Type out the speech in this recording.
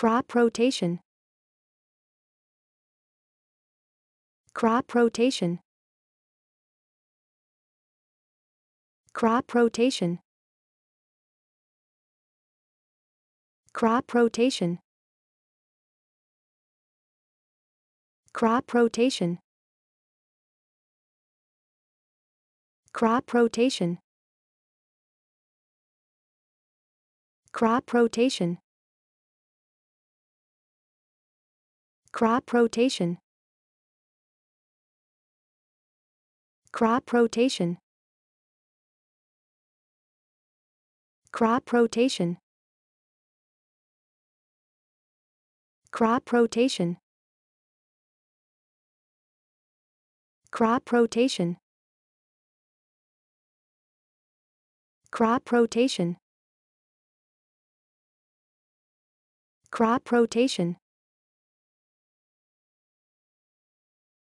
Crop rotation. Crop rotation. Crop rotation. Crop rotation. Crop rotation. Crop rotation. Crop rotation. Crop rotation. Crop rotation. Crop rotation. Crop rotation. Crop rotation. Crop rotation. Crop rotation.